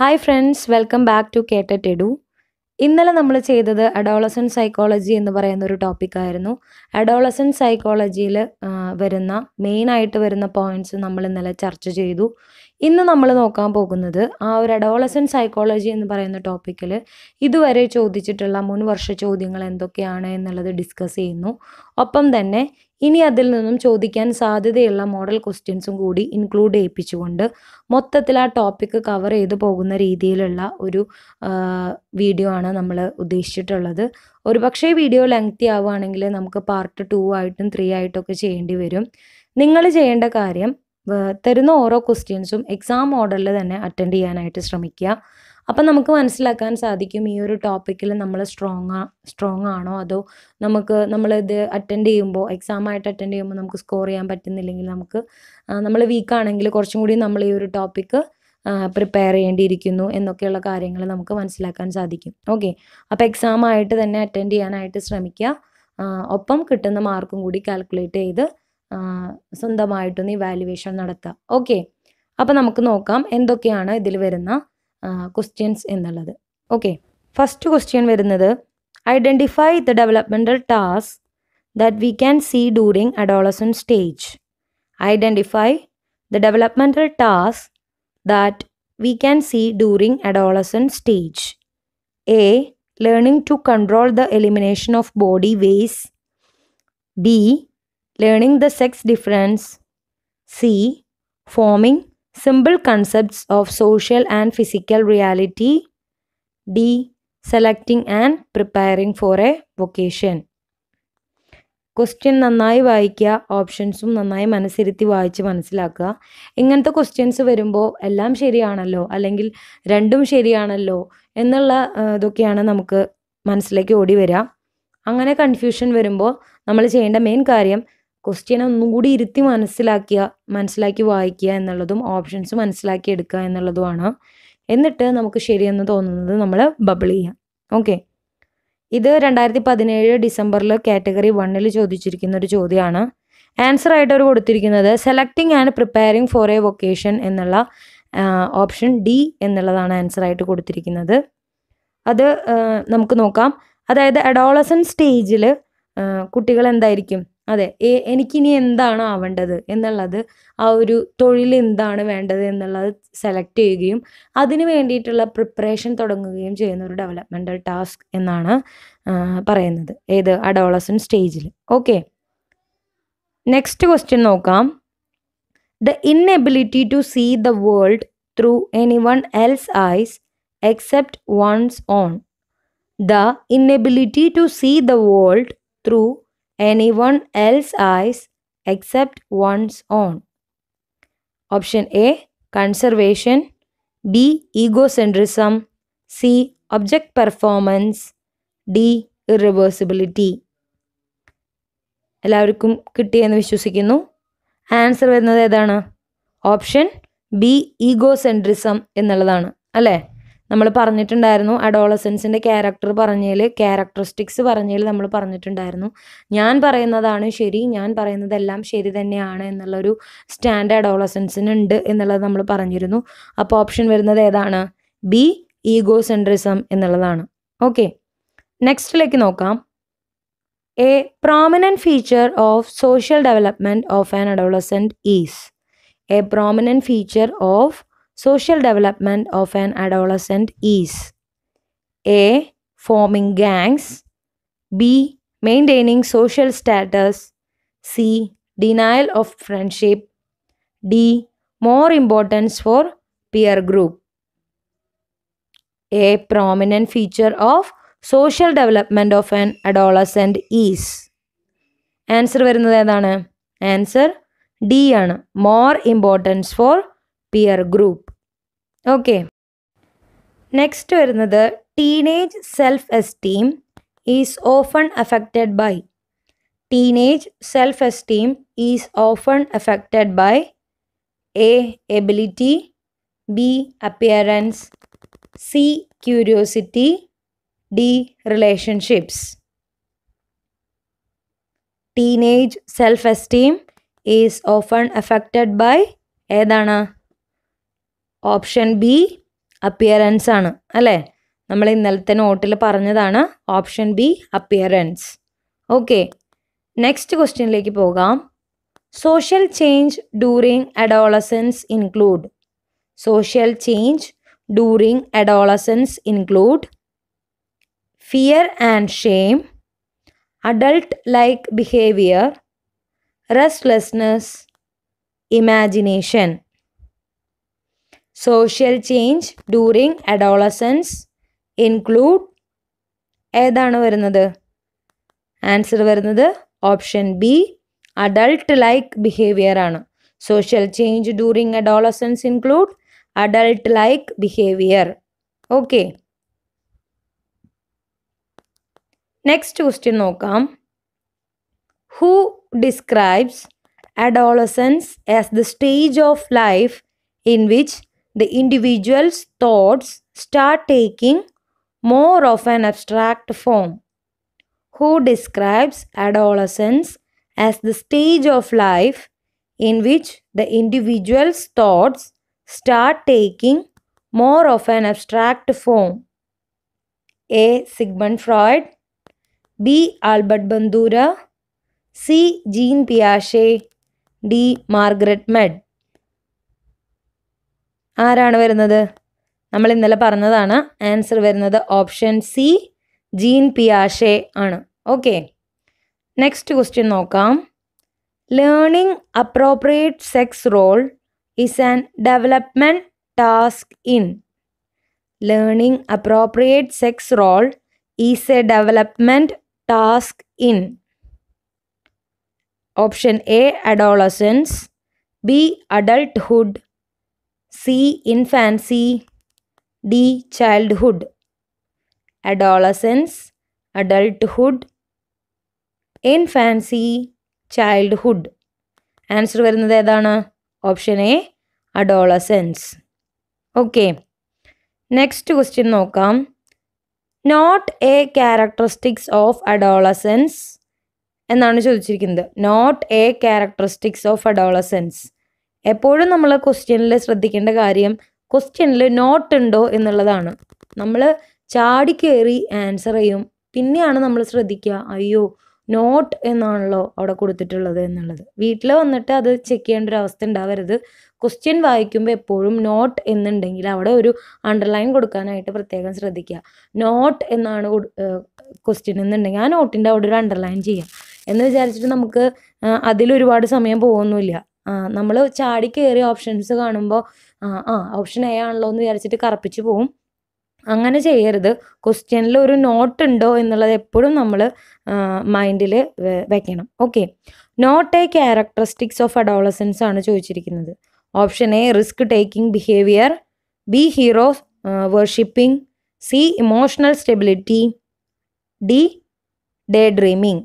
Hi friends welcome back to കേട്ട ടെഡു ഇന്നലെ നമ്മൾ ചെയ്തത് അഡോളസൻ സൈക്കോളജി എന്ന് പറയുന്ന ഒരു ടോപ്പിക്കായിരുന്നു അഡോളസൻ സൈക്കോളജിയിൽ വരുന്ന മെയിനായിട്ട് വരുന്ന പോയിന്റ്സ് നമ്മൾ ഇന്നലെ ചർച്ച ചെയ്തു ഇന്ന് നമ്മൾ നോക്കാൻ പോകുന്നത് ആ ഒരു അഡോളസൻ സൈക്കോളജി എന്ന് പറയുന്ന ടോപ്പിക്കിൽ ഇതുവരെ ചോദിച്ചിട്ടുള്ള മുൻ വർഷ ചോദ്യങ്ങൾ എന്തൊക്കെയാണ് എന്നുള്ളത് ഡിസ്കസ് ചെയ്യുന്നു ഒപ്പം തന്നെ ഇനി അതിൽ നിന്നും ചോദിക്കാൻ സാധ്യതയുള്ള മോഡൽ ക്വസ്റ്റ്യൻസും കൂടി ഇൻക്ലൂഡ് ചെയ്യിപ്പിച്ചുകൊണ്ട് മൊത്തത്തിൽ ആ ടോപ്പിക്ക് കവർ ചെയ്ത് പോകുന്ന രീതിയിലുള്ള ഒരു വീഡിയോ ആണ് നമ്മൾ ഉദ്ദേശിച്ചിട്ടുള്ളത് ഒരു പക്ഷേ വീഡിയോ ലെങ്തി ആവുകയാണെങ്കിൽ നമുക്ക് പാർട്ട് ടു ആയിട്ടും ത്രീ ആയിട്ടൊക്കെ ചെയ്യേണ്ടി വരും നിങ്ങൾ ചെയ്യേണ്ട കാര്യം തരുന്ന ഓരോ ക്വസ്റ്റ്യൻസും എക്സാം ഓർഡറിൽ തന്നെ അറ്റൻഡ് ചെയ്യാനായിട്ട് ശ്രമിക്കുക അപ്പം നമുക്ക് മനസ്സിലാക്കാൻ സാധിക്കും ഈ ഒരു ടോപ്പിക്കിൽ നമ്മൾ സ്ട്രോങ് സ്ട്രോങ് ആണോ അതോ നമുക്ക് നമ്മളിത് അറ്റൻഡ് ചെയ്യുമ്പോൾ എക്സാമായിട്ട് അറ്റൻഡ് ചെയ്യുമ്പോൾ നമുക്ക് സ്കോർ ചെയ്യാൻ പറ്റുന്നില്ലെങ്കിൽ നമുക്ക് നമ്മൾ വീക്കാണെങ്കിൽ കുറച്ചും കൂടി നമ്മൾ ഈ ഒരു ടോപ്പിക്ക് പ്രിപ്പയർ ചെയ്യേണ്ടിയിരിക്കുന്നു എന്നൊക്കെയുള്ള കാര്യങ്ങൾ നമുക്ക് മനസ്സിലാക്കാൻ സാധിക്കും ഓക്കെ അപ്പോൾ എക്സാമായിട്ട് തന്നെ അറ്റൻഡ് ചെയ്യാനായിട്ട് ശ്രമിക്കുക ഒപ്പം കിട്ടുന്ന മാർക്കും കൂടി കാൽക്കുലേറ്റ് ചെയ്ത് സ്വന്തമായിട്ടൊന്ന് ഇവാലുവേഷൻ നടത്തുക ഓക്കെ അപ്പോൾ നമുക്ക് നോക്കാം എന്തൊക്കെയാണ് ഇതിൽ വരുന്ന ക്വസ്റ്റ്യൻസ് എന്നുള്ളത് ഓക്കെ ഫസ്റ്റ് ക്വസ്റ്റ്യൻ വരുന്നത് identify the developmental task that we can see during adolescent stage identify the developmental task that we can see during adolescent stage A learning to control the elimination of body വേസ് B learning the sex difference C forming simple concepts of social and physical reality D selecting and preparing for a vocation question നന്നായി വായിക്കുക ഓപ്ഷൻസും നന്നായി മനസ്സിരുത്തി വായിച്ച് മനസ്സിലാക്കുക ഇങ്ങനത്തെ questions വരുമ്പോൾ എല്ലാം ശരിയാണല്ലോ അല്ലെങ്കിൽ രണ്ടും ശരിയാണല്ലോ എന്നുള്ള ഇതൊക്കെയാണ് നമുക്ക് മനസ്സിലേക്ക് ഓടി വരിക അങ്ങനെ കൺഫ്യൂഷൻ വരുമ്പോൾ നമ്മൾ ചെയ്യേണ്ട മെയിൻ കാര്യം ക്വസ്റ്റ്യൻ ഒന്നും കൂടി ഇരുത്തി മനസ്സിലാക്കിയ മനസ്സിലാക്കി വായിക്കുക എന്നുള്ളതും ഓപ്ഷൻസ് മനസ്സിലാക്കി എടുക്കുക എന്നുള്ളതുമാണ് എന്നിട്ട് നമുക്ക് ശരിയെന്ന് തോന്നുന്നത് നമ്മൾ ബബിൾ ചെയ്യാം ഓക്കെ ഇത് രണ്ടായിരത്തി പതിനേഴ് ഡിസംബറിൽ കാറ്റഗറി വണ്ണിൽ ചോദിച്ചിരിക്കുന്ന ഒരു ചോദ്യമാണ് ആൻസർ ആയിട്ട് അവർ കൊടുത്തിരിക്കുന്നത് selecting and preparing for a vocation എന്നുള്ള ഓപ്ഷൻ ഡി എന്നുള്ളതാണ് ആൻസർ ആയിട്ട് കൊടുത്തിരിക്കുന്നത് അത് നമുക്ക് നോക്കാം അതായത് അഡോളസൻ സ്റ്റേജിൽ കുട്ടികൾ എന്തായിരിക്കും അതെ എനിക്കിനി എന്താണ് ആവേണ്ടത് എന്നുള്ളത് ആ ഒരു തൊഴിൽ എന്താണ് വേണ്ടത് എന്നുള്ളത് സെലക്ട് ചെയ്യുകയും അതിന് വേണ്ടിയിട്ടുള്ള പ്രിപ്പറേഷൻ തുടങ്ങുകയും ചെയ്യുന്ന ഒരു ഡെവലപ്മെൻ്റൽ ടാസ്ക് എന്നാണ് പറയുന്നത് ഏത് അഡോളസൻ സ്റ്റേജിൽ ഓക്കെ നെക്സ്റ്റ് ക്വസ്റ്റ്യൻ നോക്കാം the inability to see the world through any one else's eyes except one's own the inability to see the world through any one else's eyes except one's own option A conservation B centrism C object performance D irreversibility എല്ലാവർക്കും കിട്ടിയെന്ന് വിശ്വസിക്കുന്നു answer വരുന്നത് ഏതാണ് option B ego centrism എന്നുള്ളതാണ് അല്ലേ നമ്മൾ പറഞ്ഞിട്ടുണ്ടായിരുന്നു അഡോളസൻസിൻ്റെ character പറഞ്ഞതിൽ ക്യാരക്ടറിസ്റ്റിക്സ് പറഞ്ഞതിൽ നമ്മൾ പറഞ്ഞിട്ടുണ്ടായിരുന്നു ഞാൻ പറയുന്നതാണ് ശരി ഞാൻ പറയുന്നതെല്ലാം ശരി തന്നെയാണ് എന്നുള്ളൊരു സ്റ്റാൻഡ് അഡോളസൻസിനുണ്ട് എന്നുള്ളത് നമ്മൾ പറഞ്ഞിരുന്നു അപ്പോൾ ഓപ്ഷൻ വരുന്നത് ഏതാണ് ബി ഈഗോ സെൻട്രിസം എന്നുള്ളതാണ് ഓക്കെ നെക്സ്റ്റിലേക്ക് നോക്കാം a prominent feature of social development of an adolescent is a prominent feature of Social development of an adolescent is A. Forming gangs, B. Maintaining social status, C. Denial of friendship, D. More importance for peer group. A prominent feature of social development of an adolescent is answer. വരുന്നത് answer? Answer D ആണ് more importance peer group okay next വരുന്നത് teenage self esteem is often affected by teenage self esteem is often affected by A ability B appearance C curiosity D relationships teenage self esteem is often affected by ഏതാണ് option B appearance ആണ് അല്ലേ നമ്മൾ ഇന്നലത്തെ നോട്ടിൽ പറഞ്ഞതാണ് option B appearance okay next ക്വസ്റ്റ്യനിലേക്ക് പോകാം social change during adolescence include social change during adolescence include fear and shame adult like behaviour restlessness imagination social change during adolescence include ഏതാണ് വരുന്നത് answer വരുന്നത് option b adult like behavior ആണ് social change during adolescence include adult like behavior okay next question നോക്കാം who describes adolescence as the stage of life in which the individual's thoughts start taking more of an abstract form. Who describes adolescence as the stage of life in which the individual's thoughts start taking more of an abstract form. A. Sigmund Freud, B. Albert Bandura, C. Jean Piaget, D. Margaret Mead. ആരാണ് വരുന്നത് നമ്മൾ ഇന്നലെ പറഞ്ഞതാണ് answer വരുന്നത് option C Jean പിയാഷെ ആണ് okay next question നോക്കാം learning appropriate sex role is an development task in learning appropriate sex role is a development task in option A adolescence B adulthood C infancy D childhood adolescence adulthood infancy childhood answer വരുന്നത് ഏതാണ് option A adolescence okay next question നോക്കാം not a characteristics of adolescence എന്നാണ് ചോദിച്ചിരിക്കുന്നത് not a characteristics of adolescence എപ്പോഴും നമ്മൾ ക്വസ്റ്റ്യനിൽ ശ്രദ്ധിക്കേണ്ട കാര്യം ക്വസ്റ്റ്യനിൽ നോട്ട് ഉണ്ടോ എന്നുള്ളതാണ് നമ്മൾ ചാടി കയറി ആൻസർ ചെയ്യും പിന്നെയാണ് നമ്മൾ ശ്രദ്ധിക്കുക അയ്യോ നോട്ട് എന്നാണല്ലോ അവിടെ കൊടുത്തിട്ടുള്ളത് എന്നുള്ളത് വീട്ടിൽ വന്നിട്ട് അത് ചെക്ക് ചെയ്യേണ്ട ഒരു അവസ്ഥ ഉണ്ടാവരുത് ക്വസ്റ്റ്യൻ വായിക്കുമ്പോൾ എപ്പോഴും നോട്ട് എന്നുണ്ടെങ്കിൽ അവിടെ ഒരു അണ്ടർലൈൻ കൊടുക്കാനായിട്ട് പ്രത്യേകം ശ്രദ്ധിക്കുക നോട്ട് എന്നാണ് ക്വസ്റ്റ്യൻ എന്നുണ്ടെങ്കിൽ ആ നോട്ടിൻ്റെ അവിടെ ഒരു അണ്ടർലൈൻ ചെയ്യാം എന്ന് വിചാരിച്ചിട്ട് നമുക്ക് അതിലൊരുപാട് സമയം പോകുന്നില്ല നമ്മൾ ചാടി കയറി ഓപ്ഷൻസ് കാണുമ്പോൾ ആ ആ ഓപ്ഷൻ എ ആണല്ലോ എന്ന് വിചാരിച്ചിട്ട് കറപ്പിച്ച് പോവും അങ്ങനെ ചെയ്യരുത് ക്വസ്റ്റ്യനിൽ ഒരു നോട്ട് ഉണ്ടോ എന്നുള്ളത് എപ്പോഴും നമ്മൾ മൈൻഡിൽ വെക്കണം okay not a characteristics of adolescence ആണ് ചോദിച്ചിരിക്കുന്നത് option A risk taking behaviour B hero worshipping C emotional stability D day dreaming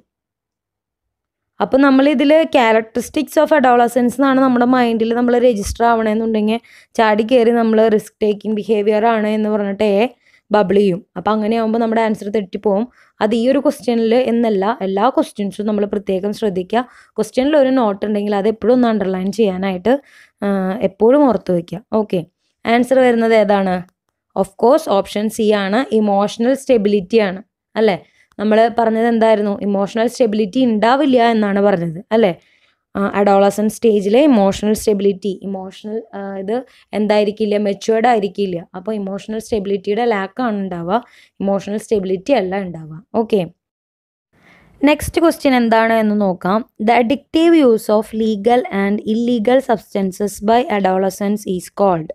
അപ്പോൾ നമ്മളിതിൽ ക്യാരക്ടറിസ്റ്റിക്സ് ഓഫ് അഡോളസൻസ് എന്നാണ് നമ്മുടെ മൈൻഡിൽ നമ്മൾ രജിസ്റ്റർ ആവണമെന്നുണ്ടെങ്കിൽ ചാടി കയറി നമ്മൾ റിസ്ക് ടേക്കിംഗ് ബിഹേവിയർ ആണ് എന്ന് പറഞ്ഞിട്ട് എ ബബിൾ ചെയ്യും അപ്പോൾ അങ്ങനെയാകുമ്പോൾ നമ്മുടെ ആൻസർ തെറ്റിപ്പോവും അത് ഈ ഒരു ക്വസ്റ്റ്യനിൽ എന്നല്ല എല്ലാ ക്വസ്റ്റ്യൻസും നമ്മൾ പ്രത്യേകം ശ്രദ്ധിക്കുക ക്വസ്റ്റ്യനിൽ ഒരു നോട്ട് ഉണ്ടെങ്കിൽ അത് എപ്പോഴും ഒന്ന് അണ്ടർലൈൻ ചെയ്യാനായിട്ട് എപ്പോഴും ഓർത്ത് വയ്ക്കുക ഓക്കെ ആൻസർ വരുന്നത് ഏതാണ് ഓഫ് കോഴ്സ് ഓപ്ഷൻ സി ആണ് ഇമോഷണൽ സ്റ്റെബിലിറ്റി ആണ് അല്ലേ നമ്മൾ പറഞ്ഞത് എന്തായിരുന്നു ഇമോഷണൽ സ്റ്റെബിലിറ്റി ഉണ്ടാവില്ല എന്നാണ് പറഞ്ഞത് അല്ലേ അഡോളസൻ സ്റ്റേജിലെ ഇമോഷണൽ സ്റ്റെബിലിറ്റി ഇമോഷണൽ ഇത് എന്തായിരിക്കില്ല മെച്ചുവേർഡ് ആയിരിക്കില്ല അപ്പോൾ ഇമോഷണൽ സ്റ്റെബിലിറ്റിയുടെ ലാക്കാണ് ഉണ്ടാവുക ഇമോഷണൽ സ്റ്റെബിലിറ്റി അല്ല ഉണ്ടാവുക ഓക്കെ നെക്സ്റ്റ് ക്വസ്റ്റ്യൻ എന്താണ് എന്ന് നോക്കാം the addictive use of legal and illegal substances by adolescence is called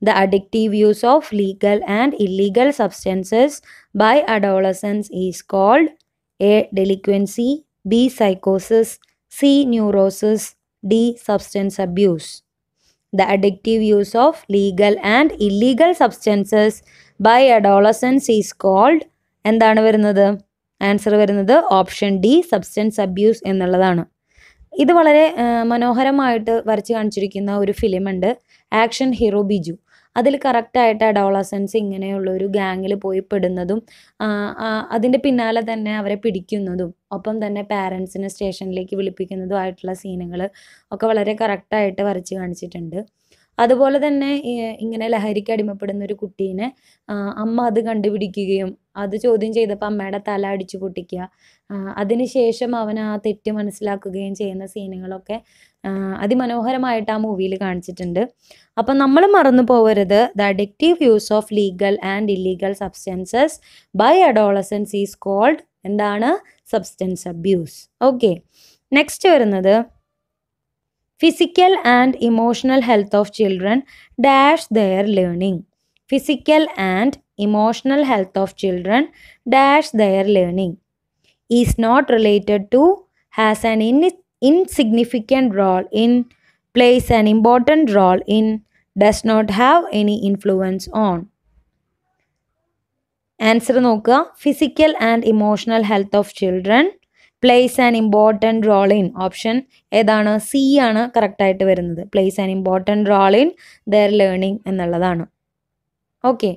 the addictive use of legal and illegal substances by adolescents is called A. Delinquency, B. Psychosis, C. Neurosis, D. Substance abuse. The addictive use of legal and illegal substances by adolescents is called എന്താണ് വരുന്നത് answer വരുന്നത് option D substance abuse എന്നുള്ളതാണ് ഇത് വളരെ മനോഹരമായിട്ട് വരച്ച് കാണിച്ചിരിക്കുന്ന ഒരു ഫിലിമുണ്ട് ആക്ഷൻ ഹീറോ ബിജു അതിൽ കറക്റ്റായിട്ട് അഡോളസൻസ് ഇങ്ങനെയുള്ളൊരു ഒരു പോയി പെടുന്നതും അതിൻ്റെ പിന്നാലെ തന്നെ അവരെ പിടിക്കുന്നതും ഒപ്പം തന്നെ പാരൻസിനെ സ്റ്റേഷനിലേക്ക് വിളിപ്പിക്കുന്നതുമായിട്ടുള്ള സീനുകൾ ഒക്കെ വളരെ കറക്റ്റായിട്ട് വരച്ച് കാണിച്ചിട്ടുണ്ട് അതുപോലെ തന്നെ ഇങ്ങനെ ലഹരിക്ക് അടിമപ്പെടുന്ന ഒരു കുട്ടീനെ അമ്മ അത് കണ്ടുപിടിക്കുകയും അത് ചോദ്യം ചെയ്തപ്പോൾ അമ്മയുടെ തല അടിച്ചു പൊട്ടിക്കുക അതിനുശേഷം അവൻ ആ തെറ്റ് മനസ്സിലാക്കുകയും ചെയ്യുന്ന സീനുകളൊക്കെ അതിമനോഹരമായിട്ട് ആ മൂവിയിൽ കാണിച്ചിട്ടുണ്ട് അപ്പം നമ്മൾ മറന്നു പോകരുത് the addictive use of legal and illegal substances by adolescence is called എന്താണ് സബ്സ്റ്റൻസ് അബ്യൂസ് ഓക്കെ നെക്സ്റ്റ് വരുന്നത് physical and emotional health of children dash their learning physical and emotional health of children dash their learning is not related to has an in, insignificant role in plays an important role in does not have any influence on answer noka physical and emotional health of children plays an important role in option ഏതാണ് C ആണ് കറക്റ്റായിട്ട് വരുന്നത് plays an important role in their learning എന്നുള്ളതാണ് okay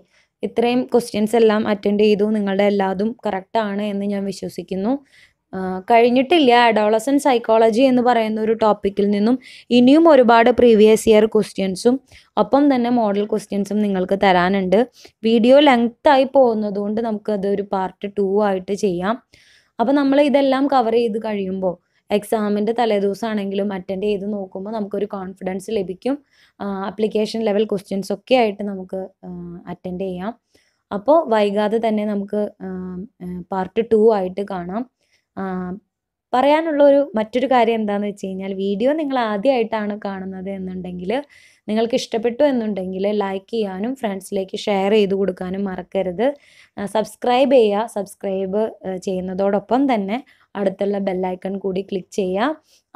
ഇത്രയും questions എല്ലാം attend ചെയ്തു നിങ്ങളുടെ എല്ലാതും കറക്റ്റാണ് എന്ന് ഞാൻ വിശ്വസിക്കുന്നു കഴിഞ്ഞിട്ടില്ല അഡോളസൻ സൈക്കോളജി എന്ന് പറയുന്ന ഒരു ടോപ്പിക്കിൽ നിന്നും ഇനിയും ഒരുപാട് പ്രീവിയസ് ഇയർ ക്വസ്റ്റ്യൻസും ഒപ്പം തന്നെ മോഡൽ ക്വസ്റ്റ്യൻസും നിങ്ങൾക്ക് തരാനുണ്ട് വീഡിയോ ലെങ്ത് ആയി പോകുന്നതുകൊണ്ട് നമുക്കതൊരു പാർട്ട് ടു ആയിട്ട് ചെയ്യാം അപ്പോൾ നമ്മൾ ഇതെല്ലാം കവർ ചെയ്ത് കഴിയുമ്പോൾ എക്സാമിൻ്റെ തലേദിവസമാണെങ്കിലും അറ്റൻഡ് ചെയ്ത് നോക്കുമ്പോൾ നമുക്കൊരു കോൺഫിഡൻസ് ലഭിക്കും അപ്ലിക്കേഷൻ ലെവൽ ക്വസ്റ്റ്യൻസ് ഒക്കെ ആയിട്ട് നമുക്ക് അറ്റൻഡ് ചെയ്യാം അപ്പോൾ വൈകാതെ തന്നെ നമുക്ക് പാർട്ട് ടു ആയിട്ട് കാണാം പറയാനുള്ള ഒരു മറ്റൊരു കാര്യം എന്താണെന്ന് വെച്ച് കഴിഞ്ഞാൽ വീഡിയോ നിങ്ങൾ ആദ്യമായിട്ടാണ് കാണുന്നത് എന്നുണ്ടെങ്കിൽ നിങ്ങൾക്ക് ഇഷ്ടപ്പെട്ടു എന്നുണ്ടെങ്കിൽ ലൈക്ക് ചെയ്യാനും ഫ്രണ്ട്സിലേക്ക് ഷെയർ ചെയ്ത് കൊടുക്കാനും മറക്കരുത് സബ്സ്ക്രൈബ് ചെയ്യുക സബ്സ്ക്രൈബ് ചെയ്യുന്നതോടൊപ്പം തന്നെ അടുത്തുള്ള ബെല്ലൈക്കൺ കൂടി ക്ലിക്ക് ചെയ്യുക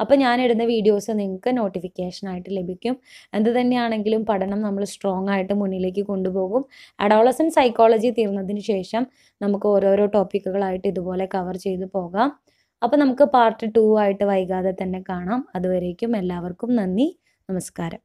അപ്പോൾ ഞാനിടുന്ന വീഡിയോസ് നിങ്ങൾക്ക് നോട്ടിഫിക്കേഷനായിട്ട് ലഭിക്കും എന്ത് തന്നെയാണെങ്കിലും പഠനം നമ്മൾ സ്ട്രോങ് ആയിട്ട് മുന്നിലേക്ക് കൊണ്ടുപോകും അഡോളസൻ സൈക്കോളജി തീർന്നതിന് ശേഷം നമുക്ക് ഓരോരോ ടോപ്പിക്കുകളായിട്ട് ഇതുപോലെ കവർ ചെയ്ത് പോകാം അപ്പോൾ നമുക്ക് പാർട്ട് ടു ആയിട്ട് വൈകാതെ തന്നെ കാണാം അതുവരേക്കും എല്ലാവർക്കും നന്ദി നമസ്കാരം